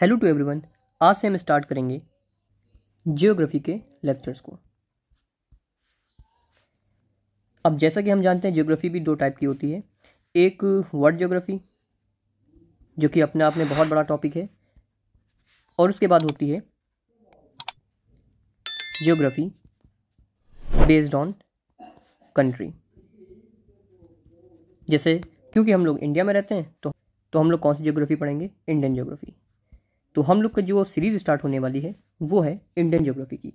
hello to everyone आज से हम स्टार्ट करेंगे जियोग्राफी के लेक्चर्स को अब जैसा कि हम जानते हैं जियोग्राफी भी दो टाइप की होती है एक वर्ल्ड जियोग्राफी जो कि अपने आप में बहुत बड़ा टॉपिक है और उसके बाद होती है जियोग्राफी बेस्ड ऑन कंट्री जैसे क्योंकि हम लोग इंडिया में रहते हैं तो तो हम लोग कौन सी जियोग्राफी पढ़ेंगे इंडियन जियोग्राफी तो हम लोग का जो सीरीज़ स्टार्ट होने वाली है वो है इंडियन जोग्राफी की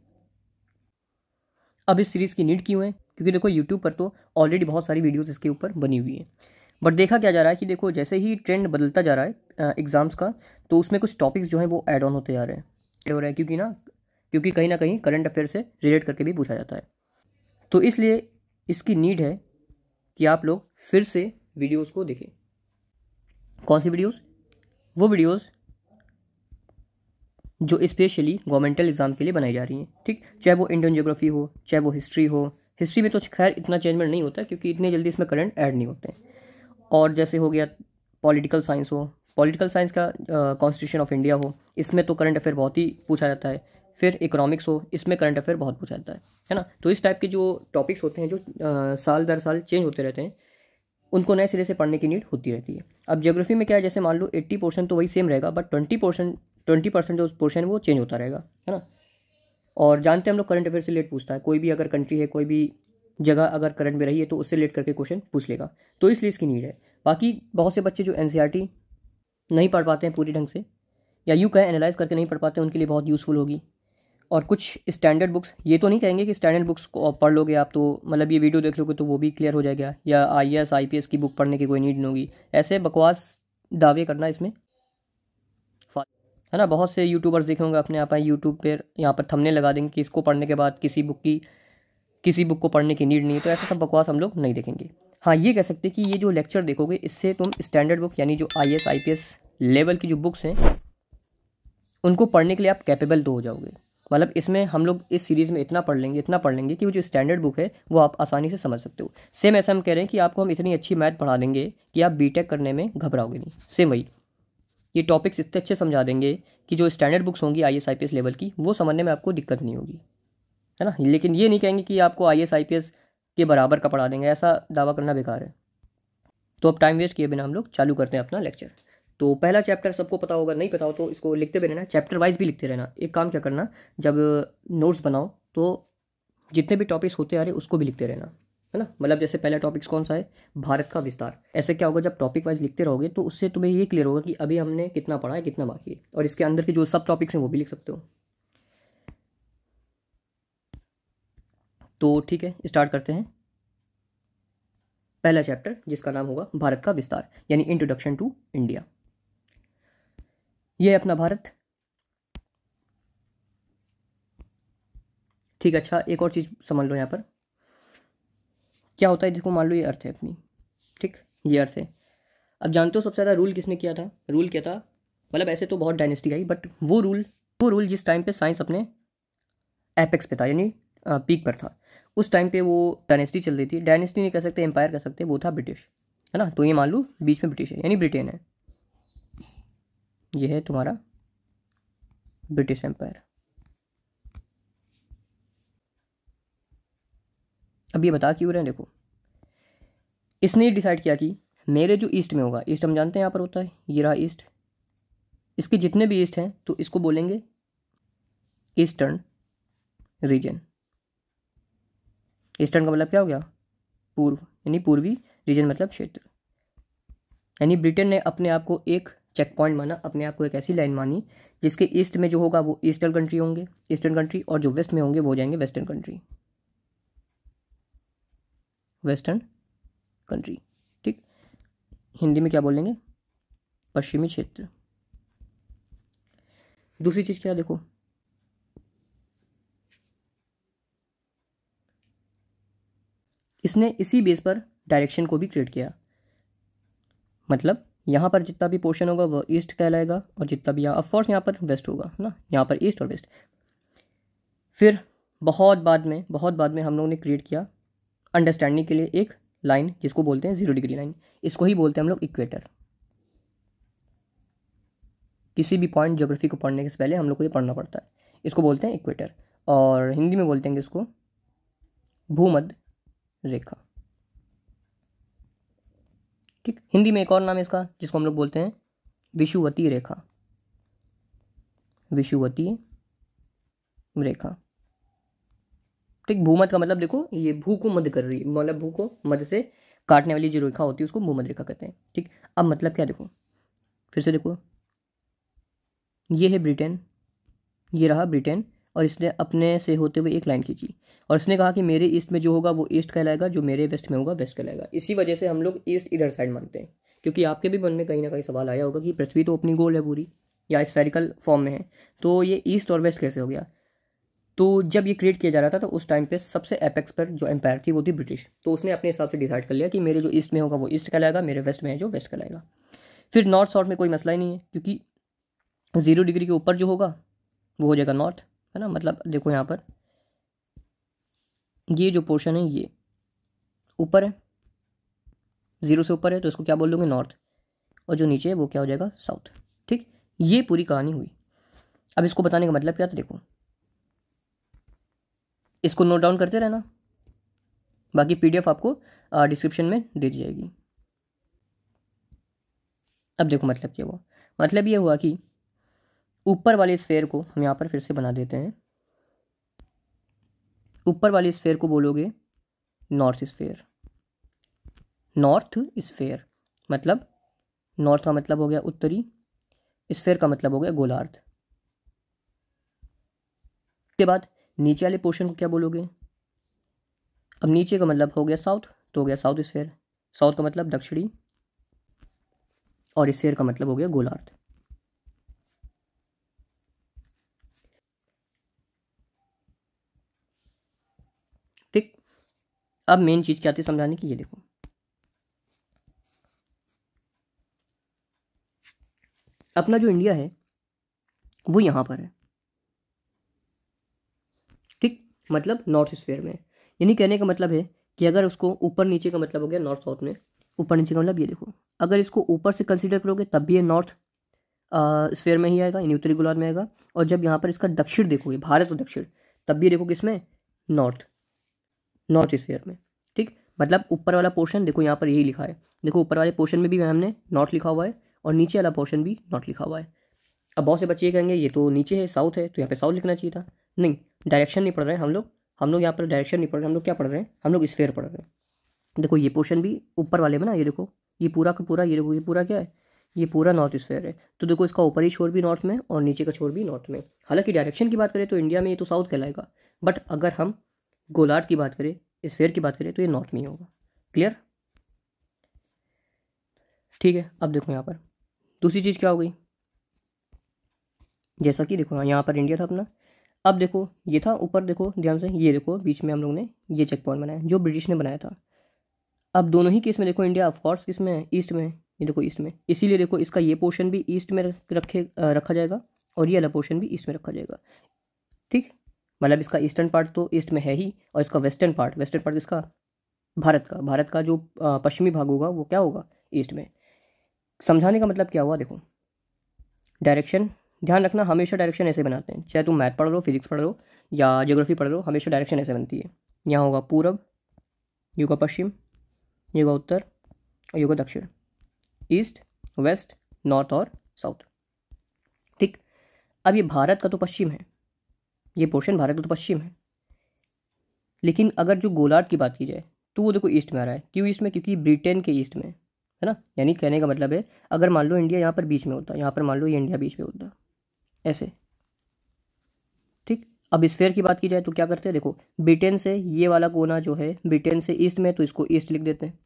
अब इस सीरीज़ की नीड क्यों है क्योंकि देखो यूट्यूब पर तो ऑलरेडी बहुत सारी वीडियोज़ इसके ऊपर बनी हुई हैं बट देखा क्या जा रहा है कि देखो जैसे ही ट्रेंड बदलता जा रहा है एग्ज़ाम्स का तो उसमें कुछ टॉपिक्स जो हैं वो ऐड ऑन होते जा रहे हैं हो रहा है क्योंकि ना क्योंकि कहीं ना कहीं करंट अफेयर से रिलेट करके भी पूछा जाता है तो इसलिए इसकी नीड है कि आप लोग फिर से वीडियोज़ को देखें कौन सी वीडियोज़ वो वीडियोज़ जो स्पेशली गवर्नमेंटल एग्ज़ाम के लिए बनाई जा रही हैं ठीक चाहे वो इंडियन जोग्राफी हो चाहे वो हिस्ट्री हो हिस्ट्री में तो खैर इतना चेंजमेंट नहीं होता क्योंकि इतनी जल्दी इसमें करंट ऐड नहीं होते और जैसे हो गया पॉलिटिकल साइंस हो पॉलिटिकल साइंस का कॉन्स्टिट्यूशन ऑफ इंडिया हो इसमें तो करंट अफेयर बहुत ही पूछा जाता है फिर इकोनॉमिक्स हो इसमें करंट अफेयर बहुत पूछा जाता है है ना तो इस टाइप के जो टॉपिक्स होते हैं जो आ, साल दर साल चेंज होते रहते हैं उनको नए सिरे से पढ़ने की नीड होती रहती है अब जियोग्राफी में क्या है जैसे मान लो एट्टी परसेंट तो वही सेम रहेगा but twenty percent twenty percent जो पोर्शन है वो चेंज होता रहेगा है ना और जानते हैं हम लोग करंट अफेयर से रिलेट पूछता है कोई भी अगर कंट्री है कोई भी जगह अगर करंट में रही है तो उससे रिलेट करके क्वेश्चन पूछ लेगा तो इसलिए इसकी नीड है बाकी बहुत से बच्चे जो एन e नहीं पढ़ पाते हैं पूरी ढंग से या यू कहें एनालाइज करके नहीं पढ़ पाते उनके लिए बहुत यूज़फुल होगी और कुछ स्टैंडर्ड बुक्स ये तो नहीं कहेंगे कि स्टैंडर्ड बुक्स को पढ़ लोगे आप तो मतलब ये वीडियो देख लोगे तो वो भी क्लियर हो जाएगा या आई एस आई पी एस की बुक पढ़ने की कोई नीड नहीं होगी ऐसे बकवास दावे करना इसमें है ना बहुत से यूट्यूबर्स देखे होंगे अपने आप यूट्यूब पर यहाँ पर थमने लगा देंगे कि इसको पढ़ने के बाद किसी बुक की किसी बुक को पढ़ने की नीड नहीं है तो ऐसा सब बकवास हम लोग नहीं देखेंगे हाँ ये कह सकते कि ये जो लेक्चर देखोगे इससे तुम स्टैंडर्ड बुक यानी जो IAS IPS level लेवल की जो बुक्स हैं उनको पढ़ने के लिए आप कैपेबल तो हो जाओगे मतलब इसमें हम लोग इस सीरीज़ में इतना पढ़ लेंगे इतना पढ़ लेंगे कि वो जो स्टैंडर्ड बुक है वो आप आसानी से समझ सकते हो सेम ऐसा हम कह रहे हैं कि आपको हम इतनी अच्छी मैथ पढ़ा देंगे कि आप बी करने में घबराओगे नहीं सेम वही ये टॉपिक्स इतने अच्छे समझा देंगे कि जो स्टैंडर्ड बुक्स होंगी आई एस आई लेवल की वो समझने में आपको दिक्कत नहीं होगी है ना लेकिन ये नहीं कहेंगे कि आपको आई एस के बराबर का पढ़ा देंगे ऐसा दावा करना बेकार है तो अब टाइम वेस्ट किए बिना हम लोग चालू करते हैं अपना लेक्चर तो पहला चैप्टर सबको पता होगा नहीं पता हो तो इसको लिखते भी रहना चैप्टर वाइज भी लिखते रहना एक काम क्या करना जब नोट्स बनाओ तो जितने भी टॉपिक्स होते आ रहे उसको भी लिखते रहना है ना मतलब जैसे पहला टॉपिक्स कौन सा है भारत का विस्तार ऐसे क्या होगा जब टॉपिक वाइज लिखते रहोगे तो उससे तुम्हें ये क्लियर होगा कि अभी हमने कितना पढ़ा है कितना बाकी है और इसके अंदर के जो सब टॉपिक्स हैं वो भी लिख सकते हो तो ठीक है स्टार्ट करते हैं पहला चैप्टर जिसका नाम होगा भारत का विस्तार यानी इंट्रोडक्शन टू इंडिया ये अपना भारत ठीक अच्छा एक और चीज़ समझ लो यहाँ पर क्या होता है देखो मान लो ये अर्थ है अपनी ठीक ये अर्थ है अब जानते हो सबसे ज़्यादा रूल किसने किया था रूल क्या था मतलब ऐसे तो बहुत डायनेस्टी आई बट वो रूल वो रूल जिस टाइम पे साइंस अपने एपेक्स पे था यानी पीक पर था उस टाइम पे वो डायनेस्टी चल रही थी डायनेस्टी नहीं कह सकते एम्पायर कह सकते वो था ब्रिटिश है ना तो ये मान लो बीच में ब्रिटिश है यानी ब्रिटेन है ये है तुम्हारा ब्रिटिश एम्पायर अब ये बता क्यों रहे हैं देखो इसने डिसाइड किया कि मेरे जो ईस्ट में होगा ईस्ट हम जानते हैं यहाँ पर होता है ये रहा ईस्ट इसके जितने भी ईस्ट हैं तो इसको बोलेंगे ईस्टर्न रीजन ईस्टर्न का मतलब क्या हो गया पूर्व यानी पूर्वी रीजन मतलब क्षेत्र यानी ब्रिटेन ने अपने आप को एक चेक पॉइंट माना अपने आप को एक ऐसी लाइन मानी जिसके ईस्ट में जो होगा वो ईस्टर्न कंट्री होंगे ईस्टर्न कंट्री और जो वेस्ट में होंगे वो हो जाएंगे वेस्टर्न कंट्री वेस्टर्न कंट्री ठीक हिंदी में क्या बोलेंगे पश्चिमी क्षेत्र दूसरी चीज़ क्या देखो इसने इसी बेस पर डायरेक्शन को भी क्रिएट किया मतलब यहाँ पर जितना भी पोर्शन होगा वह ईस्ट कहलाएगा और जितना भी यहाँ ऑफकोर्स यहाँ पर वेस्ट होगा ना यहाँ पर ईस्ट और वेस्ट फिर बहुत बाद में बहुत बाद में हम लोगों ने क्रिएट किया अंडरस्टैंडिंग के लिए एक लाइन जिसको बोलते हैं जीरो डिग्री लाइन इसको ही बोलते हैं हम लोग इक्वेटर किसी भी पॉइंट ज्योग्राफी को पढ़ने के पहले हम लोग को ये पढ़ना पड़ता है इसको बोलते हैं इक्वेटर और हिंदी में बोलते हैं इसको भूमध्य रेखा ठीक हिंदी में एक और नाम है इसका जिसको हम लोग बोलते हैं विषुवती रेखा विषुवती रेखा ठीक तो भूमध का मतलब देखो ये भू को मध्य कर रही है मतलब भू को मध्य से काटने वाली जो रेखा होती है उसको भूमध रेखा कहते हैं ठीक अब मतलब क्या देखो फिर से देखो ये है ब्रिटेन ये रहा ब्रिटेन और इसने अपने से होते हुए एक लाइन खींची और इसने कहा कि मेरे ईस्ट में जो होगा वो ईस्ट कहलाएगा जो मेरे वेस्ट में होगा वेस्ट कहलाएगा इसी वजह से हम लोग ईस्ट इधर साइड मानते हैं क्योंकि आपके भी मन में कहीं ना कहीं सवाल आया होगा कि पृथ्वी तो अपनी गोल है पूरी या स्फेरिकल फॉर्म में है तो ये ईस्ट और वेस्ट कैसे हो गया तो जब ये क्रिएट किया जा रहा था तो उस टाइम पे सबसे एपेक्स पर जो एम्पायर थी वो थी ब्रिटिश तो उसने अपने हिसाब से डिसाइड कर लिया कि मेरे जो ईस्ट में होगा वो ईस्ट कहलाएगा मेरे वेस्ट में है जो वेस्ट कहलाएगा फिर नॉर्थ साउथ में कोई मसला ही नहीं है क्योंकि ज़ीरो डिग्री के ऊपर जो होगा वो हो जाएगा नॉर्थ है ना मतलब देखो यहाँ पर ये जो पोर्शन है ये ऊपर है ज़ीरो से ऊपर है तो इसको क्या बोल लोगे नॉर्थ और जो नीचे है वो क्या हो जाएगा साउथ ठीक ये पूरी कहानी हुई अब इसको बताने का मतलब क्या था देखो इसको नोट डाउन करते रहना बाकी पीडीएफ आपको डिस्क्रिप्शन में दे दी जाएगी अब देखो मतलब क्या हुआ मतलब ये हुआ कि ऊपर वाले स्फेयर को हम यहाँ पर फिर से बना देते हैं ऊपर वाले स्फेयर को बोलोगे नॉर्थ स्फेयर नॉर्थ स्फेयर मतलब नॉर्थ का मतलब हो गया उत्तरी स्फेयर का मतलब हो गया गोलार्ध के बाद नीचे वाले पोर्शन को क्या बोलोगे अब नीचे का मतलब हो गया साउथ तो हो गया साउथ स्फेयर साउथ का मतलब दक्षिणी और स्फेयर का मतलब हो गया गोलार्ध ठीक अब मेन चीज़ क्या आती है समझाने की ये देखो अपना जो इंडिया है वो यहां पर है मतलब नॉर्थ स्फेयर में यानी कहने का मतलब है कि अगर उसको ऊपर नीचे का मतलब हो गया नॉर्थ साउथ में ऊपर नीचे का मतलब ये देखो अगर इसको ऊपर से कंसिडर करोगे तब भी ये नॉर्थ स्फेयर में ही आएगा यानी उत्तरी गोलार्ध में आएगा और जब यहाँ पर इसका दक्षिण देखोगे भारत और दक्षिण तब भी देखो किसमें नॉर्थ नॉर्थ स्फेयर में ठीक मतलब ऊपर वाला पोर्शन देखो यहाँ पर यही लिखा है देखो ऊपर वाले पोर्शन में भी हमने नॉर्थ लिखा हुआ है और नीचे वाला पोर्शन भी नॉर्थ लिखा हुआ है अब बहुत से बच्चे ये कहेंगे ये तो नीचे है साउथ है तो यहाँ पे साउथ लिखना चाहिए था नहीं डायरेक्शन नहीं पढ़ रहे हैं हम लोग हम लोग यहाँ पर डायरेक्शन नहीं पढ़ रहे हम लोग क्या पढ़ रहे हैं हम लोग स्फेयर पढ़ रहे हैं देखो ये पोर्शन भी ऊपर वाले में ना ये देखो ये पूरा का पूरा ये देखो ये पूरा क्या है ये पूरा नॉर्थ स्फेयर है तो देखो इसका ऊपर ही छोर भी नॉर्थ में और नीचे का छोर भी नॉर्थ में हालांकि डायरेक्शन की बात करें तो इंडिया में ये तो साउथ कहलाएगा बट अगर हम गोलार्ड की बात करें स्फेयर की बात करें तो ये नॉर्थ में ही होगा क्लियर ठीक है अब देखो यहाँ पर दूसरी चीज़ क्या हो गई जैसा कि देखो यहाँ पर इंडिया था अपना अब देखो ये था ऊपर देखो ध्यान से ये देखो बीच में हम लोग ने ये चेक पॉइंट बनाया जो ब्रिटिश ने बनाया था अब दोनों ही केस में देखो इंडिया ऑफकोर्स किस में है ईस्ट में ये देखो ईस्ट में इसीलिए देखो इसका ये पोर्शन भी ईस्ट में रखे रखा जाएगा और ये अला पोर्शन भी ईस्ट में रखा जाएगा ठीक मतलब इसका ईस्टर्न पार्ट तो ईस्ट में है ही और इसका वेस्टर्न पार्ट वेस्टर्न पार्ट इसका भारत का भारत का जो पश्चिमी भाग होगा वो क्या होगा ईस्ट में समझाने का मतलब क्या हुआ देखो डायरेक्शन ध्यान रखना हमेशा डायरेक्शन ऐसे बनाते हैं चाहे तुम मैथ पढ़ लो फिजिक्स पढ़ लो या जोग्राफी पढ़ लो हमेशा डायरेक्शन ऐसे बनती है यहाँ होगा पूरब ये होगा पश्चिम ये होगा उत्तर और ये दक्षिण ईस्ट वेस्ट नॉर्थ और साउथ ठीक अब ये भारत का तो पश्चिम है ये पोर्शन भारत का तो पश्चिम है लेकिन अगर जो गोलार्ध की बात की जाए तो वो देखो ईस्ट में आ रहा है क्यों ईस्ट में क्योंकि ब्रिटेन के ईस्ट में है ना यानी कहने का मतलब है अगर मान लो इंडिया यहाँ पर बीच में होता यहाँ पर मान लो ये इंडिया बीच में होता ऐसे ठीक अब स्फेयर की बात की जाए तो क्या करते हैं देखो ब्रिटेन से ये वाला कोना जो है ब्रिटेन से ईस्ट में तो इसको ईस्ट लिख देते हैं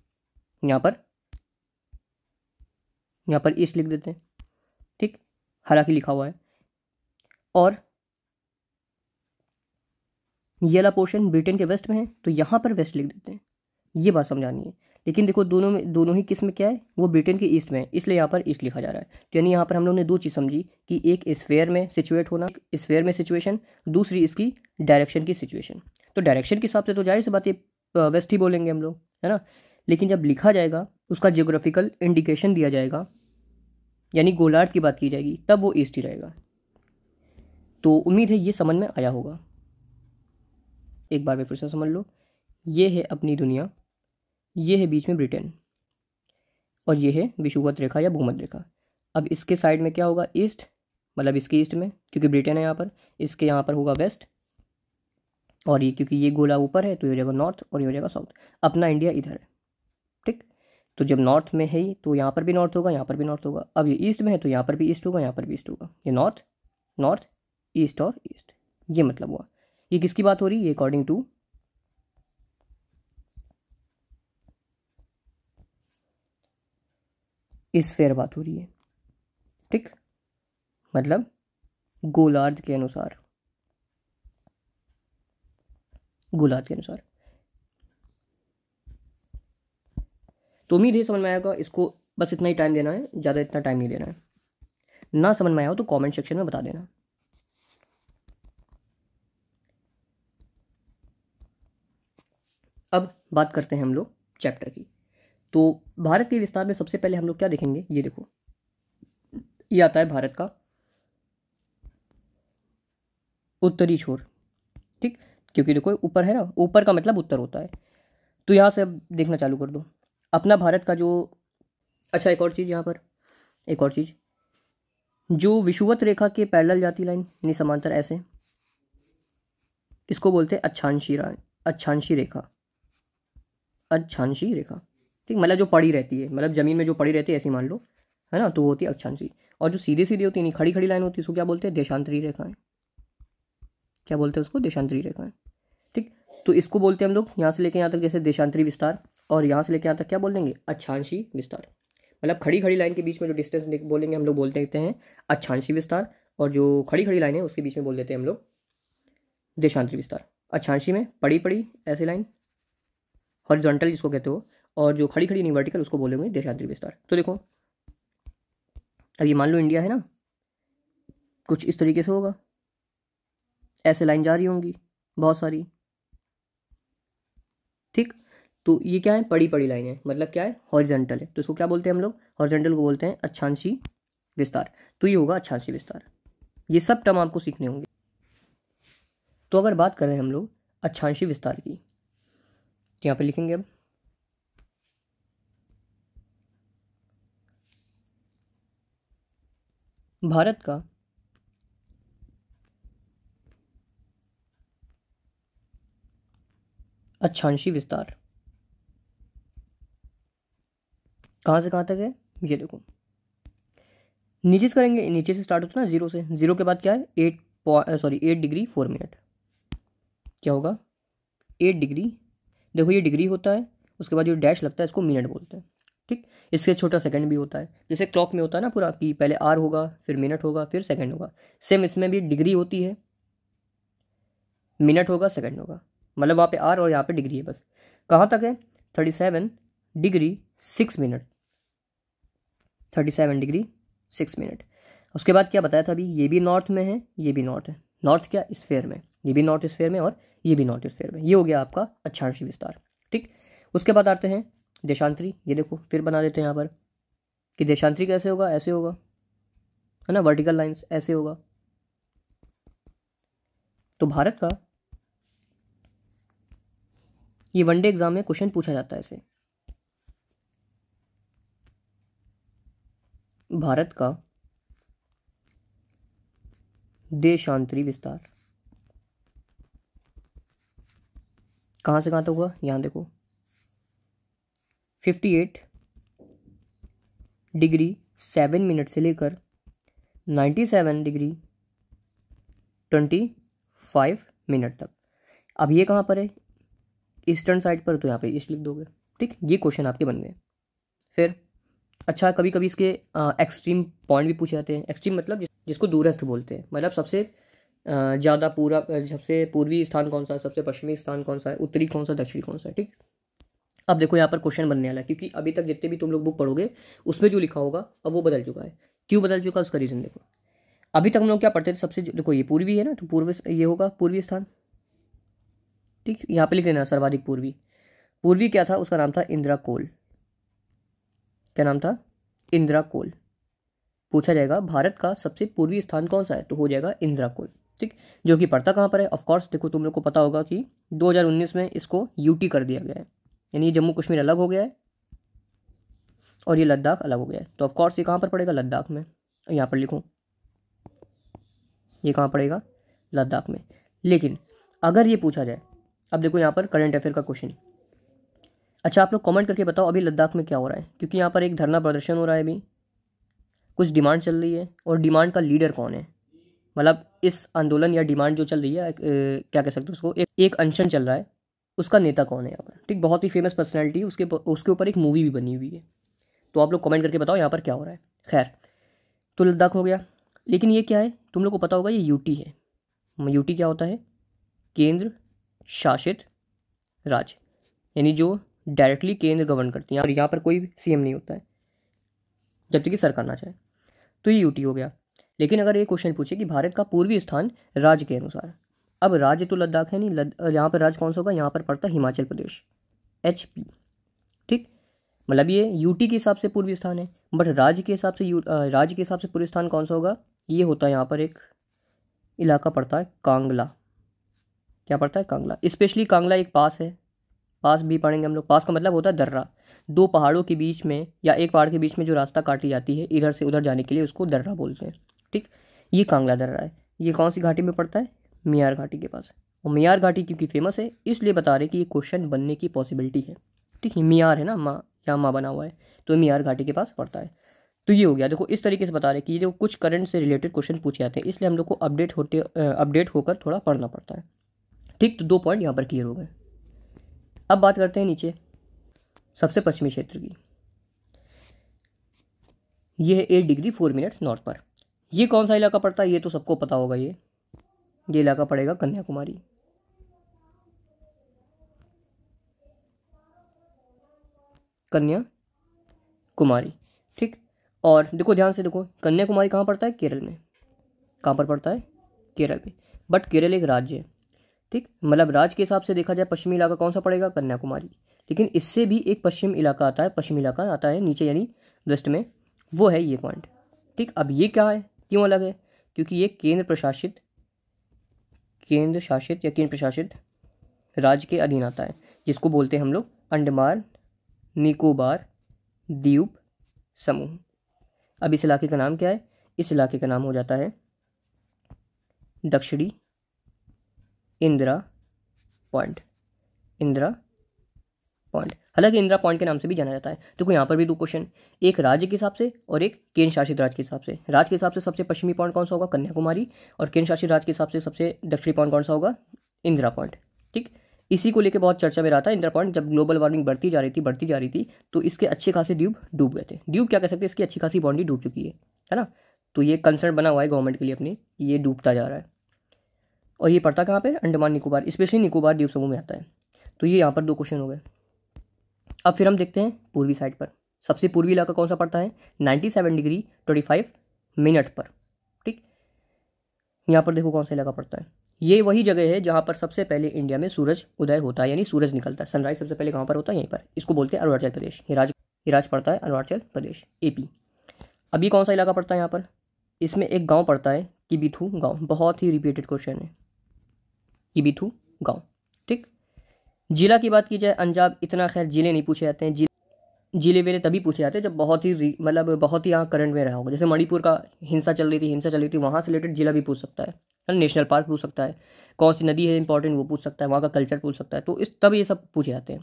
यहाँ पर यहाँ पर ईस्ट लिख देते हैं ठीक हालांकि लिखा हुआ है और ये वाला पोर्शन ब्रिटेन के वेस्ट में है तो यहाँ पर वेस्ट लिख देते हैं ये बात समझानी है लेकिन देखो दोनों में दोनों ही किस्म क्या है वो ब्रिटेन के ईस्ट में है इसलिए यहाँ पर ईस्ट लिखा जा रहा है तो यानी यहाँ पर हम लोग ने दो चीज़ समझी कि एक स्फेयर में सिचुएट होना स्फेयर में सिचुएशन दूसरी इसकी डायरेक्शन की सिचुएशन तो डायरेक्शन के हिसाब से तो जाहिर सी बात ये वेस्ट ही बोलेंगे हम लोग है ना लेकिन जब लिखा जाएगा उसका जियोग्राफिकल इंडिकेशन दिया जाएगा यानी गोलार्ध की बात की जाएगी तब वो ईस्ट ही रहेगा तो उम्मीद है ये समझ में आया होगा एक बार में फिर से समझ लो ये है अपनी दुनिया ये है बीच में ब्रिटेन और ये है विषुवत रेखा या भूमध रेखा अब इसके साइड में क्या होगा ईस्ट मतलब इसके ईस्ट में क्योंकि ब्रिटेन है यहाँ पर इसके यहाँ पर होगा वेस्ट और ये क्योंकि ये गोला ऊपर है तो ये हो जाएगा नॉर्थ और ये हो जाएगा साउथ अपना इंडिया इधर है ठीक तो जब नॉर्थ में है ही तो यहाँ पर भी नॉर्थ होगा यहाँ पर भी नॉर्थ होगा अब ये ईस्ट में है तो यहाँ पर भी ईस्ट होगा यहाँ पर भी ईस्ट होगा ये नॉर्थ नॉर्थ ईस्ट और ईस्ट ये मतलब हुआ ये किसकी बात हो रही है अकॉर्डिंग टू इस फेयर बात हो रही है ठीक मतलब गोलार्ध के अनुसार गोलार्ध के अनुसार तो उम्मीद है समझ में आएगा इसको बस इतना ही टाइम देना है ज़्यादा इतना टाइम नहीं देना है ना समझ में आया हो तो कमेंट सेक्शन में बता देना अब बात करते हैं हम लोग चैप्टर की तो भारत के विस्तार में सबसे पहले हम लोग क्या देखेंगे ये देखो ये आता है भारत का उत्तरी छोर ठीक क्योंकि देखो ऊपर है ना ऊपर का मतलब उत्तर होता है तो यहाँ से अब देखना चालू कर दो अपना भारत का जो अच्छा एक और चीज़ यहाँ पर एक और चीज़ जो विषुवत रेखा के पैरल जाती लाइन यानी समांतर ऐसे इसको बोलते हैं अच्छांशी अच्छांशी रेखा अच्छांशी रेखा ठीक मतलब जो पड़ी रहती है मतलब ज़मीन में जो पड़ी रहती है ऐसी मान लो है ना तो वो होती है अक्षांशी और जो सीधी सीधी होती है नहीं खड़ी खड़ी लाइन होती है उसको क्या बोलते हैं देशांतरी रेखाएं क्या बोलते हैं उसको देशांतरी रेखाएं ठीक तो इसको बोलते हैं हम लोग यहाँ से लेके यहाँ तक जैसे देशांतरी विस्तार और यहाँ से लेके यहाँ तक क्या बोल देंगे अच्छांशी विस्तार मतलब खड़ी खड़ी लाइन के बीच में जो डिस्टेंस बोलेंगे हम लोग बोलते देते हैं अच्छांशी विस्तार और जो खड़ी खड़ी लाइन है उसके बीच में बोल देते हैं हम लोग देशांतरी विस्तार अच्छांशी में पड़ी पड़ी ऐसी लाइन हॉरिजॉन्टल जिसको कहते हो और जो खड़ी खड़ी नहीं वर्टिकल उसको बोलेंगे देशांतरी विस्तार तो देखो अब ये मान लो इंडिया है ना कुछ इस तरीके से होगा ऐसे लाइन जा रही होंगी बहुत सारी ठीक तो ये क्या है पड़ी पड़ी लाइन है मतलब क्या है हॉरिजेंटल है तो इसको क्या बोलते हैं हम लोग हॉरिजेंटल को बोलते हैं अच्छांशी विस्तार तो ये होगा अच्छांशी विस्तार ये सब टर्म आपको सीखने होंगे तो अगर बात करें हम लोग अच्छांशी विस्तार की तो यहाँ पे लिखेंगे अब भारत का अच्छांशी विस्तार कहाँ से कहाँ तक है ये देखो नीचे से करेंगे नीचे से स्टार्ट होता है ना जीरो से जीरो के बाद क्या है eight sorry eight degree four minute क्या होगा एट डिग्री देखो ये डिग्री होता है उसके बाद जो डैश लगता है इसको मिनट बोलते हैं ठीक इससे छोटा सेकंड भी होता है जैसे क्लॉक में होता है ना पूरा कि पहले आर होगा फिर मिनट होगा फिर सेकंड होगा सेम इसमें भी डिग्री होती है मिनट होगा सेकंड होगा मतलब वहाँ पे आर और यहाँ पे डिग्री है बस कहाँ तक है thirty seven degree six minute thirty seven degree six minute उसके बाद क्या बताया था अभी ये भी नॉर्थ में है ये भी नॉर्थ है नॉर्थ क्या स्फेयर में ये भी नॉर्थ स्फेयर में और ये भी नॉर्थ स्फेयर में ये हो गया आपका अच्छांशी विस्तार ठीक उसके बाद आते हैं देशांतरी ये देखो फिर बना देते हैं यहाँ पर कि देशांतरी कैसे होगा ऐसे होगा है ना वर्टिकल लाइंस ऐसे होगा तो भारत का ये वनडे एग्जाम में क्वेश्चन पूछा जाता है इसे भारत का देशांतरी विस्तार कहां से कहां तक तो हुआ यहां देखो 58 डिग्री सेवन मिनट से लेकर 97 डिग्री 25 मिनट तक अब ये कहाँ पर है ईस्टर्न साइड पर तो यहाँ पे ईस्ट लिख दोगे ठीक ये क्वेश्चन आपके बन गए फिर अच्छा कभी कभी इसके एक्सट्रीम पॉइंट भी पूछे जाते हैं एक्सट्रीम मतलब जिस, जिसको दूरस्थ बोलते हैं मतलब सबसे ज़्यादा पूरा सबसे पूर्वी स्थान कौन सा है सबसे पश्चिमी स्थान कौन सा है उत्तरी कौन सा दक्षिणी कौन सा है ठीक अब देखो यहाँ पर क्वेश्चन बनने वाला है क्योंकि अभी तक जितने भी तुम लोग बुक पढ़ोगे उसमें जो लिखा होगा अब वो बदल चुका है क्यों बदल चुका है उसका रीज़न देखो अभी तक हम लोग क्या पढ़ते थे सबसे देखो ये पूर्वी है ना तो पूर्व ये होगा पूर्वी स्थान ठीक यहाँ पे लिख लेना सर्वाधिक पूर्वी पूर्वी क्या था उसका नाम था इंदिरा कोल क्या नाम था इंदिरा कोल पूछा जाएगा भारत का सबसे पूर्वी स्थान कौन सा है तो हो जाएगा इंदिरा कोल ठीक जो कि पड़ता कहाँ पर है ऑफकोर्स देखो तुम लोग को पता होगा कि 2019 में इसको यूटी कर दिया गया है यानी ये जम्मू कश्मीर अलग हो गया है और ये लद्दाख अलग हो गया है तो ऑफकोर्स ये कहाँ पर पड़ेगा लद्दाख में यहाँ पर लिखूँ ये कहाँ पड़ेगा लद्दाख में लेकिन अगर ये पूछा जाए अब देखो यहाँ पर करंट अफेयर का क्वेश्चन अच्छा आप लोग कमेंट करके बताओ अभी लद्दाख में क्या हो रहा है क्योंकि यहाँ पर एक धरना प्रदर्शन हो रहा है अभी कुछ डिमांड चल रही है और डिमांड का लीडर कौन है मतलब इस आंदोलन या डिमांड जो चल रही है क्या कह सकते हो उसको एक, एक अनशन चल रहा है उसका नेता कौन है यहाँ पर ठीक बहुत ही फेमस पर्सनैलिटी उसके उसके ऊपर एक मूवी भी बनी हुई है तो आप लोग कमेंट करके बताओ यहाँ पर क्या हो रहा है खैर तो लद्दाख हो गया लेकिन ये क्या है तुम लोग को पता होगा ये यूटी है यूटी क्या होता है केंद्र शासित राज्य यानी जो डायरेक्टली केंद्र गवर्न करती है और यहाँ पर कोई सीएम नहीं होता है जब तक कि सरकार ना चाहे तो ये यूटी हो गया लेकिन अगर ये क्वेश्चन पूछे कि भारत का पूर्वी स्थान राज्य के अनुसार अब राज्य तो लद्दाख है नहीं लद यहाँ पर राज्य कौन सा होगा यहाँ पर पड़ता है हिमाचल प्रदेश एच पी ठीक मतलब ये यूटी के हिसाब से पूर्वी स्थान है बट राज्य के हिसाब से राज्य के हिसाब से पूर्वी स्थान कौन सा होगा ये होता है यहाँ पर एक इलाका पड़ता है कांगला क्या पड़ता है कांगला स्पेशली कांगला एक पास है पास भी पढ़ेंगे हम लोग पास का मतलब होता है दर्रा दो पहाड़ों के बीच में या एक पहाड़ के बीच में जो रास्ता काटी जाती है इधर से उधर जाने के लिए उसको दर्रा बोलते हैं ठीक ये कांगला दर्रा है ये कौन सी घाटी में पड़ता है मियार घाटी के पास और मियार घाटी क्योंकि फेमस है इसलिए बता रहे कि ये क्वेश्चन बनने की पॉसिबिलिटी है ठीक है मियार है ना माँ या माँ बना हुआ है तो मियार घाटी के पास पड़ता है तो ये हो गया देखो इस तरीके से बता रहे कि ये जो कुछ करंट से रिलेटेड क्वेश्चन पूछे जाते हैं इसलिए हम लोग को अपडेट होते अपडेट होकर थोड़ा पढ़ना पड़ता है ठीक तो दो पॉइंट यहाँ पर क्लियर हो गए अब बात करते हैं नीचे सबसे पश्चिमी क्षेत्र की यह है eight degree four minute north पर यह कौन सा इलाका पड़ता है ये तो सबको पता होगा ये ये इलाका पड़ेगा कन्याकुमारी कन्या कुमारी ठीक और देखो ध्यान से देखो कन्याकुमारी कहाँ पड़ता है केरल में कहाँ पर पड़ता है केरल में बट केरल एक राज्य है ठीक मतलब राज्य के हिसाब से देखा जाए पश्चिमी इलाका कौन सा पड़ेगा कन्याकुमारी लेकिन इससे भी एक पश्चिम इलाका आता है पश्चिमी इलाका आता है नीचे यानी वेस्ट में वो है ये पॉइंट ठीक अब ये क्या है क्यों अलग है क्योंकि ये केंद्र प्रशासित केंद्र शासित या केंद्र प्रशासित राज्य के अधीन आता है जिसको बोलते हैं हम लोग अंडमान निकोबार द्वीप समूह अब इस इलाके का नाम क्या है इस इलाके का नाम हो जाता है दक्षिणी इंदिरा पॉइंट इंदिरा पॉइंट हालांकि इंदिरा पॉइंट के नाम से भी जाना जाता है देखो यहाँ पर भी दो क्वेश्चन एक राज्य के हिसाब से और एक केंद्र शासित राज्य के हिसाब से राज्य के हिसाब से सबसे पश्चिमी पॉइंट कौन सा होगा कन्याकुमारी और केंद्र शासित राज्य के हिसाब से सबसे दक्षिणी पॉइंट कौन सा होगा इंदिरा पॉइंट ठीक इसी को लेकर बहुत चर्चा में रहा था इंदिरा पॉइंट जब ग्लोबल वार्मिंग बढ़ती जा रही थी बढ़ती जा रही थी तो इसके अच्छे खासे ड्यूब डूब गए थे ड्यूब क्या कह सकते हैं इसकी अच्छी खासी बाउंड्री डूब चुकी है है ना तो ये कंसर्न बना हुआ है गवर्नमेंट के लिए अपने ये डूबता जा रहा है और ये पड़ता कहाँ पर अंडमान निकोबार स्पेशली निकोबार द्वीप समूह में आता है तो ये यहाँ पर दो क्वेश्चन हो गए अब फिर हम देखते हैं पूर्वी साइड पर सबसे पूर्वी इलाका कौन सा पड़ता है 97 डिग्री 25 मिनट पर ठीक यहाँ पर देखो कौन सा इलाका पड़ता है ये वही जगह है जहाँ पर सबसे पहले इंडिया में सूरज उदय होता है यानी सूरज निकलता है सनराइज सबसे पहले कहाँ पर होता है यहीं पर इसको बोलते हैं अरुणाचल प्रदेश ये राज्य ये पड़ता है अरुणाचल प्रदेश ए पी अभी कौन सा इलाका पड़ता है यहाँ पर इसमें एक गाँव पड़ता है किबिथू गाँव बहुत ही रिपीटेड क्वेश्चन है किबिथू गाँव जिला की बात की जाए अंजाब इतना खैर जिले नहीं पूछे जाते हैं जिले मेरे तभी पूछे जाते हैं जब बहुत ही मतलब बहुत ही यहाँ करंट में रहा होगा जैसे मणिपुर का हिंसा चल रही थी हिंसा चल रही थी वहाँ से रिलेटेड जिला भी पूछ सकता है नेशनल पार्क पूछ सकता है कौन सी नदी है इंपॉर्टेंट वो पूछ सकता है वहाँ का कल्चर पूछ सकता है तो इस तब ये सब पूछे जाते हैं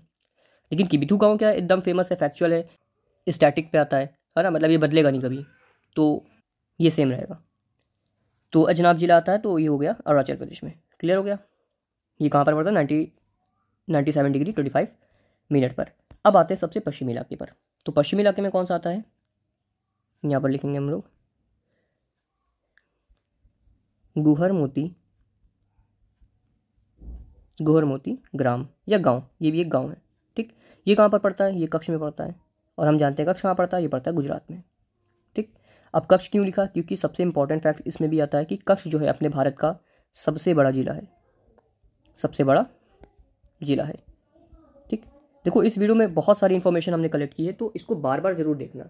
लेकिन किबिथू गाँव क्या एकदम फेमस है फैक्चुअल है स्टैटिक पे आता है है ना मतलब ये बदलेगा नहीं कभी तो ये सेम रहेगा तो अजनाब जिला आता है तो ये हो गया अरुणाचल प्रदेश में क्लियर हो गया ये कहाँ पर पड़ता है ninety ninety seven degree twenty five minute पर अब आते हैं सबसे पश्चिमी इलाके पर तो पश्चिमी इलाके में कौन सा आता है यहाँ पर लिखेंगे हम लोग गुहर मोती गुहर मोती ग्राम या गांव ये भी एक गांव है ठीक ये कहाँ पर पड़ता है ये कक्ष में पड़ता है और हम जानते हैं कक्ष कहाँ पड़ता है ये पड़ता है गुजरात में ठीक अब कक्ष क्यों लिखा क्योंकि सबसे इंपॉर्टेंट फैक्ट इसमें भी आता है कि कक्ष जो है अपने भारत का सबसे बड़ा ज़िला है सबसे बड़ा जिला है ठीक देखो इस वीडियो में बहुत सारी इन्फॉर्मेशन हमने कलेक्ट की है तो इसको बार बार ज़रूर देखना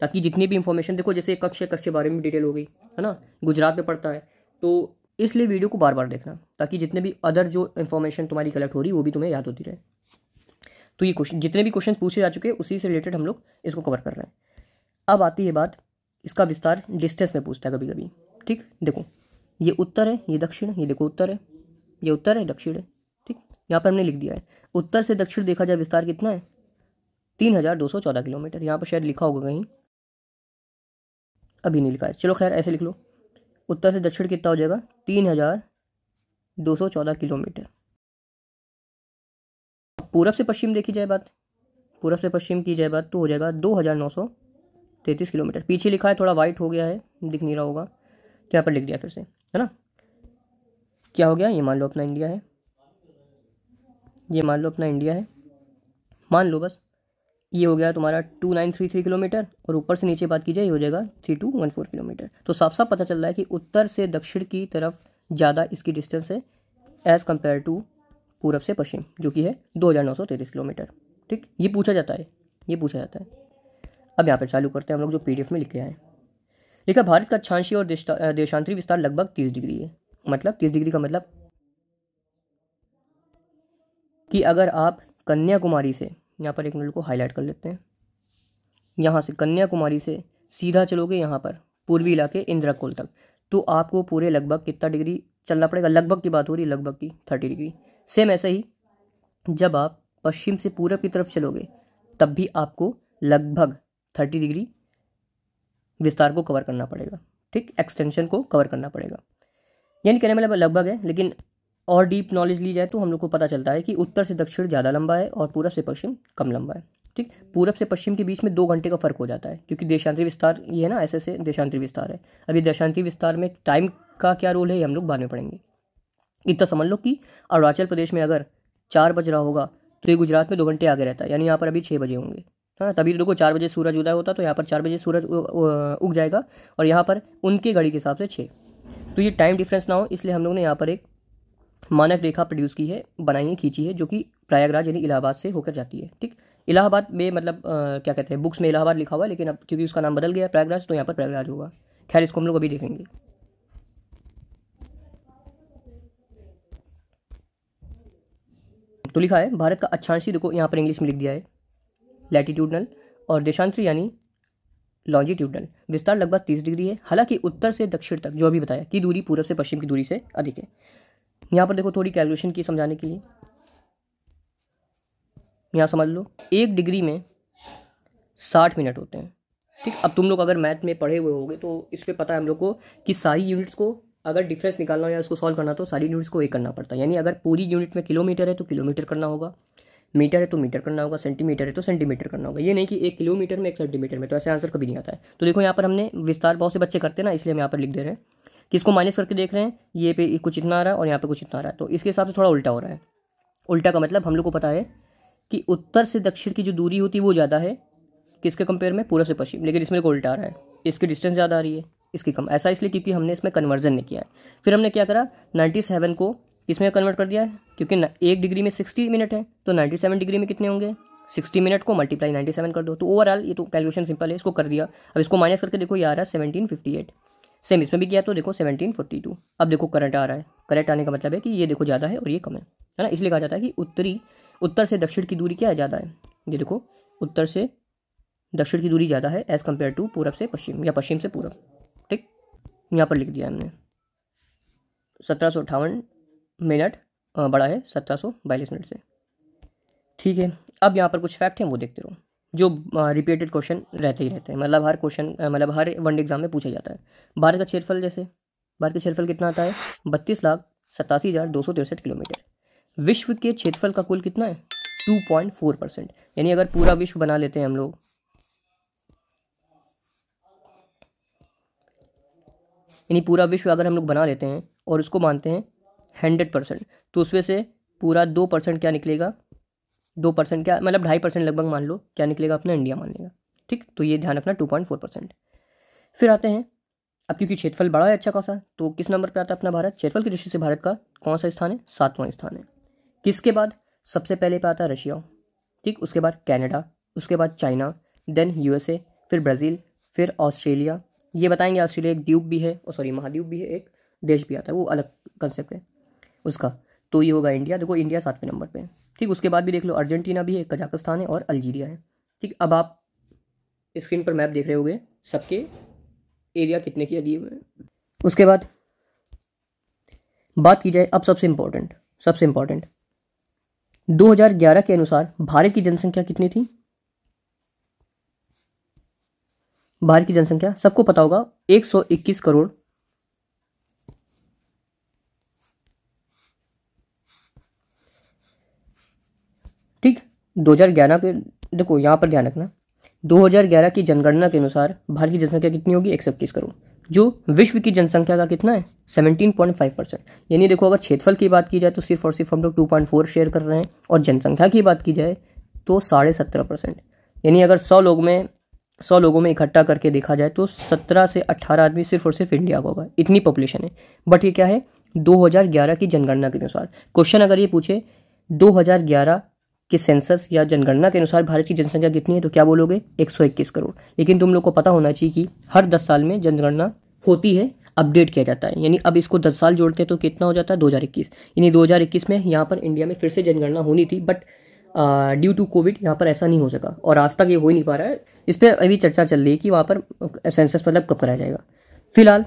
ताकि जितनी भी इन्फॉर्मेशन देखो जैसे कक्ष कक्ष के बारे में डिटेल हो गई है ना गुजरात में पड़ता है तो इसलिए वीडियो को बार बार देखना ताकि जितने भी अदर जो इन्फॉर्मेशन तुम्हारी कलेक्ट हो रही वो भी तुम्हें याद होती रहे तो ये क्वेश्चन जितने भी क्वेश्चन पूछे जा चुके हैं उसी से रिलेटेड हम लोग इसको कवर कर रहे हैं अब आती है बात इसका विस्तार डिस्टेंस में पूछता है कभी कभी ठीक देखो ये उत्तर है ये दक्षिण है ये देखो उत्तर है ये उत्तर है दक्षिण है यहाँ पर हमने लिख दिया है उत्तर से दक्षिण देखा जाए विस्तार कितना है तीन हज़ार दो सौ चौदह किलोमीटर यहाँ पर शायद लिखा होगा कहीं अभी नहीं लिखा है चलो खैर ऐसे लिख लो उत्तर से दक्षिण कितना हो जाएगा तीन हज़ार दो सौ चौदह किलोमीटर पूरब से पश्चिम देखी जाए बात पूरब से पश्चिम की जाए बात तो हो जाएगा दो हज़ार नौ सौ तैंतीस किलोमीटर पीछे लिखा है थोड़ा वाइट हो गया है दिख नहीं रहा होगा तो यहाँ पर लिख दिया फिर से है ना क्या हो गया ये मान लो अपना इंडिया है ये मान लो अपना इंडिया है मान लो बस ये हो गया तुम्हारा two nine three three kilometre और ऊपर से नीचे बात की जाए ये हो जाएगा three two one four kilometre तो साफ साफ पता चल रहा है कि उत्तर से दक्षिण की तरफ ज़्यादा इसकी डिस्टेंस है एज़ कम्पेयर टू पूरब से पश्चिम जो कि है दो हज़ार नौ सौ तैंतीस किलोमीटर ठीक ये पूछा जाता है ये पूछा जाता है अब यहाँ पर चालू करते हैं हम लोग जो पी में लिखे हैं लिखा भारत का अक्षांशीय और देशांतरी विस्तार लगभग तीस डिग्री है मतलब तीस डिग्री का मतलब कि अगर आप कन्याकुमारी से यहाँ पर एक मिनट को हाईलाइट कर लेते हैं यहाँ से कन्याकुमारी से सीधा चलोगे यहाँ पर पूर्वी इलाके इंद्राकोल तक तो आपको पूरे लगभग कितना डिग्री चलना पड़ेगा लगभग की बात हो रही है लगभग की थर्टी डिग्री सेम ऐसे ही जब आप पश्चिम से पूरब की तरफ चलोगे तब भी आपको लगभग थर्टी डिग्री विस्तार को कवर करना पड़ेगा ठीक एक्सटेंशन को कवर करना पड़ेगा यानी कहने में मतलब लगभग है लेकिन और डीप नॉलेज ली जाए तो हम लोग को पता चलता है कि उत्तर से दक्षिण ज़्यादा लंबा है और पूरब से पश्चिम कम लंबा है ठीक पूरब से पश्चिम के बीच में दो घंटे का फर्क हो जाता है क्योंकि देशांतरी विस्तार ये है ना ऐसे ऐसे देशांतरी विस्तार है अभी देशांतरी विस्तार में टाइम का क्या रोल है ये हम लोग बाद में पढ़ेंगे इतना समझ लो कि अरुणाचल प्रदेश में अगर चार बज रहा होगा तो ये गुजरात में दो घंटे आगे रहता है यानी यहाँ पर अभी छः बजे होंगे हाँ तभी लोगों को तो चार बजे सूरज उदय होता तो यहाँ पर चार बजे सूरज उग जाएगा और यहाँ पर उनके घड़ी के हिसाब से छः तो ये टाइम डिफरेंस ना हो इसलिए हम लोग ने यहाँ पर एक मानक रेखा प्रोड्यूस की है बनाई है खींची है जो कि प्रयागराज यानी इलाहाबाद से होकर जाती है ठीक इलाहाबाद में मतलब आ, क्या कहते हैं बुक्स में इलाहाबाद लिखा हुआ है लेकिन अब क्योंकि उसका नाम बदल गया प्रयागराज तो यहाँ पर प्रयागराज होगा खैर इसको हम लोग अभी देखेंगे तो लिखा है भारत का अच्छांशी देखो यहाँ पर इंग्लिश में लिख दिया है लैटिट्यूडनल और देशांतर यानी लॉन्जिट्यूडनल विस्तार लगभग तीस डिग्री है हालांकि उत्तर से दक्षिण तक जो अभी बताया कि दूरी पूर्व से पश्चिम की दूरी से अधिक है यहाँ पर देखो थोड़ी कैलकुलेशन की समझाने के लिए यहाँ समझ लो एक डिग्री में साठ मिनट होते हैं ठीक अब तुम लोग अगर मैथ में पढ़े हुए होगे तो इस पर पता है हम लोग को कि सारी यूनिट्स को अगर डिफरेंस निकालना हो या इसको सॉल्व करना तो सारी यूनिट्स को एक करना पड़ता है यानी अगर पूरी यूनिट में किलोमीटर है तो किलोमीटर करना होगा मीटर है तो मीटर करना होगा सेंटीमीटर है तो सेंटीमीटर करना होगा ये नहीं कि एक किलोमीटर में एक सेंटीमीटर में तो ऐसे आंसर कभी नहीं आता है तो देखो यहाँ पर हमने विस्तार बहुत से बच्चे करते हैं ना इसलिए हम यहाँ पर लिख दे रहे हैं किसको माइनस करके देख रहे हैं ये पे कुछ इतना आ रहा है और यहाँ पे कुछ इतना आ रहा है तो इसके हिसाब से थोड़ा उल्टा हो रहा है उल्टा का मतलब हम लोग को पता है कि उत्तर से दक्षिण की जो दूरी होती है वो ज़्यादा है किसके कंपेयर में पूर्व से पश्चिम लेकिन इसमें को उल्टा आ रहा है इसकी डिस्टेंस ज़्यादा आ रही है इसकी कम ऐसा इसलिए क्योंकि हमने इसमें कन्वर्जन नहीं किया है फिर हमने क्या करा नाइन्टी सेवन को किसमें कन्वर्ट कर दिया है क्योंकि एक डिग्री में सिक्सटी मिनट है तो नाइन्टी सेवन डिग्री में कितने होंगे सिक्सटी मिनट को मल्टीप्लाई नाइन्टी सेवन कर दो तो ओवरऑल ये तो कैलकुलेशन सिंपल है इसको कर दिया अब इसको माइनस करके देखो ये आ रहा है सेवनटीन फिफ्टी एट सेम इसमें भी किया तो देखो सेवनटीन फोर्टी टू अब देखो करंट आ रहा है करंट आने का मतलब है कि ये देखो ज़्यादा है और ये कम है है ना इसलिए कहा जाता है कि उत्तरी उत्तर से दक्षिण की दूरी क्या ज़्यादा है ये देखो उत्तर से दक्षिण की दूरी ज़्यादा है एज़ कम्पेयर टू पूरब से पश्चिम या पश्चिम से पूरब ठीक यहाँ पर लिख दिया हमने सत्रह मिनट बड़ा है सत्रह मिनट से ठीक है अब यहाँ पर कुछ फैक्ट हैं वो देखते रहो जो रिपीटेड क्वेश्चन रहते ही रहते हैं मतलब हर क्वेश्चन मतलब हर वन एग्जाम में पूछा जाता है भारत का क्षेत्रफल जैसे भारत का क्षेत्रफल कितना आता है बत्तीस लाख सतासी हज़ार दो सौ तिरसठ किलोमीटर विश्व के क्षेत्रफल का कुल कितना है टू पॉइंट फोर परसेंट यानी अगर पूरा विश्व बना लेते हैं हम लोग यानी पूरा विश्व अगर हम लोग बना लेते हैं और उसको मानते हैं हंड्रेड परसेंट तो उसमें से पूरा दो परसेंट क्या निकलेगा दो परसेंट क्या मतलब ढाई परसेंट लगभग मान लो क्या निकलेगा अपना इंडिया मान लेगा ठीक तो ये ध्यान रखना टू पॉइंट फोर परसेंट फिर आते हैं अब क्योंकि क्षेत्रफल बड़ा है अच्छा खासा तो किस नंबर पर आता है अपना भारत क्षेत्रफल की दृष्टि से भारत का कौन सा स्थान है सातवां स्थान है किसके बाद सबसे पहले पर आता है रशिया ठीक उसके बाद कैनेडा उसके बाद चाइना देन यूएसए फिर ब्राज़ील फिर ऑस्ट्रेलिया ये बताएंगे ऑस्ट्रेलिया एक द्वीप भी है और सॉरी महाद्वीप भी है एक देश भी आता है वो अलग कंसेप्ट है उसका तो ये होगा इंडिया देखो इंडिया सातवें नंबर पर ठीक उसके बाद भी देख लो अर्जेंटीना भी है कजाकिस्तान है और अल्जीरिया है ठीक अब आप स्क्रीन पर मैप देख रहे हो सबके एरिया कितने के दिए हुए उसके बाद बात की जाए अब सबसे इम्पोर्टेंट सबसे इम्पोर्टेंट 2011 के अनुसार भारत की जनसंख्या कितनी थी भारत की जनसंख्या सबको पता होगा 121 करोड़ 2011 के देखो यहाँ पर ध्यान रखना 2011 की जनगणना के अनुसार भारत की जनसंख्या कितनी होगी एक करोड़ जो विश्व की जनसंख्या का कितना है 17.5 परसेंट यानी देखो अगर क्षेत्रफल की बात की जाए तो सिर्फ और सिर्फ हम लोग टू पॉइंट फोर शेयर कर रहे हैं और जनसंख्या की बात की जाए तो साढ़े सत्रह परसेंट यानी अगर सौ लोग में सौ लोगों में इकट्ठा करके देखा जाए तो सत्रह से अट्ठारह आदमी सिर्फ और सिर्फ इंडिया का होगा इतनी पॉपुलेशन है बट ये क्या है 2011 की जनगणना के अनुसार क्वेश्चन अगर ये पूछे 2011 कि सेंसस या जनगणना के अनुसार भारत की जनसंख्या कितनी है तो क्या बोलोगे 121 करोड़ लेकिन तुम लोग को पता होना चाहिए कि हर 10 साल में जनगणना होती है अपडेट किया जाता है यानी अब इसको 10 साल जोड़ते हैं तो कितना हो जाता है इक्कीस यानी इक्कीस में यहाँ पर इंडिया में फिर से जनगणना होनी थी बट ड्यू टू कोविड यहाँ पर ऐसा नहीं हो सका और आज तक ये हो ही नहीं पा रहा है इस पर अभी चर्चा चल रही है कि वहाँ पर सेंसस मतलब कब कराया जाएगा फिलहाल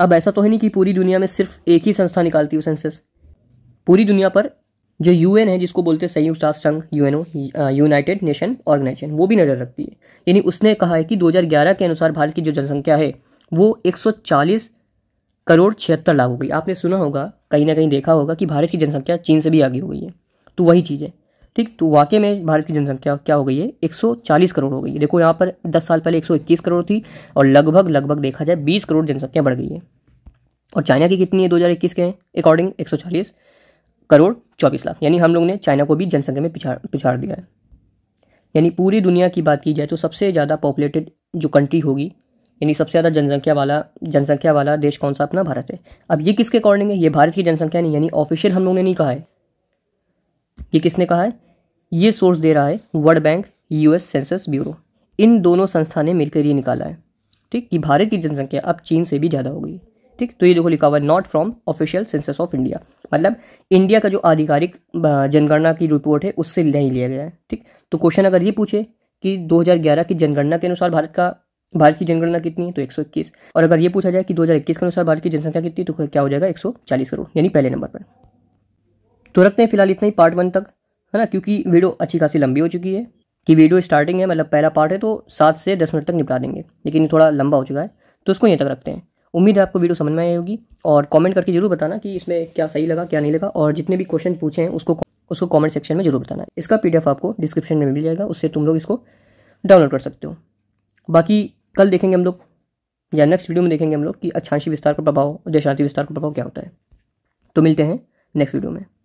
अब ऐसा तो है नहीं कि पूरी दुनिया में सिर्फ एक ही संस्था निकालती हो सेंसस पूरी दुनिया पर जो यूएन है जिसको बोलते हैं संयुक्त राष्ट्र संघ यूएनओ यूनाइटेड नेशन ऑर्गेनाइजेशन वो भी नजर रखती है यानी उसने कहा है कि 2011 के अनुसार भारत की जो जनसंख्या है वो 140 करोड़ छिहत्तर लाख हो गई आपने सुना होगा कहीं ना कहीं देखा होगा कि भारत की जनसंख्या चीन से भी आगे हो गई है तो वही चीज़ है ठीक तो वाकई में भारत की जनसंख्या क्या हो गई है 140 करोड़ हो गई है देखो यहाँ पर 10 साल पहले 121 करोड़ थी और लगभग लगभग देखा जाए 20 करोड़ जनसंख्या बढ़ गई है और चाइना की कितनी है 2021 के अकॉर्डिंग 140 करोड़ चौबीस लाख यानी हम लोग ने चाइना को भी जनसंख्या में पिछाड़ पिछाड़ दिया है यानी पूरी दुनिया की बात की जाए तो सबसे ज़्यादा पॉपुलेटेड जो कंट्री होगी यानी सबसे ज़्यादा जनसंख्या वाला जनसंख्या वाला देश कौन सा अपना भारत है अब ये किसके अकॉर्डिंग है ये भारत की जनसंख्या नहीं यानी ऑफिशियल हम लोग ने नहीं कहा है ये किसने कहा है ये सोर्स दे रहा है World Bank US Census Bureau इन दोनों संस्था ने मिलकर ये निकाला है ठीक कि भारत की जनसंख्या अब चीन से भी ज़्यादा हो गई ठीक तो ये देखो लिखा हुआ है not from official census of India मतलब इंडिया का जो आधिकारिक जनगणना की रिपोर्ट है उससे नहीं लिया गया है ठीक तो क्वेश्चन अगर ये पूछे कि 2011 की जनगणना के अनुसार भारत का भारत की जनगणना कितनी है तो 121 और अगर ये पूछा जाए कि 2021 के अनुसार भारत की जनसंख्या कितनी तो क्या हो जाएगा 140 करोड़ यानी पहले नंबर पर तो रखते हैं फिलहाल इतना ही पार्ट वन तक है ना क्योंकि वीडियो अच्छी खासी लंबी हो चुकी है कि वीडियो स्टार्टिंग है मतलब पहला पार्ट है तो सात से दस मिनट तक निपटा देंगे लेकिन थोड़ा लंबा हो चुका है तो उसको यहीं तक रखते हैं उम्मीद है आपको वीडियो समझ में आई होगी और कमेंट करके जरूर बताना कि इसमें क्या सही लगा क्या नहीं लगा और जितने भी क्वेश्चन पूछे हैं उसको उसको कमेंट सेक्शन में जरूर बताना इसका पीडीएफ आपको डिस्क्रिप्शन में मिल जाएगा उससे तुम लोग इसको डाउनलोड कर सकते हो बाकी कल देखेंगे हम लोग या नेक्स्ट वीडियो में देखेंगे हम लोग कि अच्छांशी विस्तार का प्रभाव देशांति विस्तार का प्रभाव क्या होता है तो मिलते हैं नेक्स्ट वीडियो में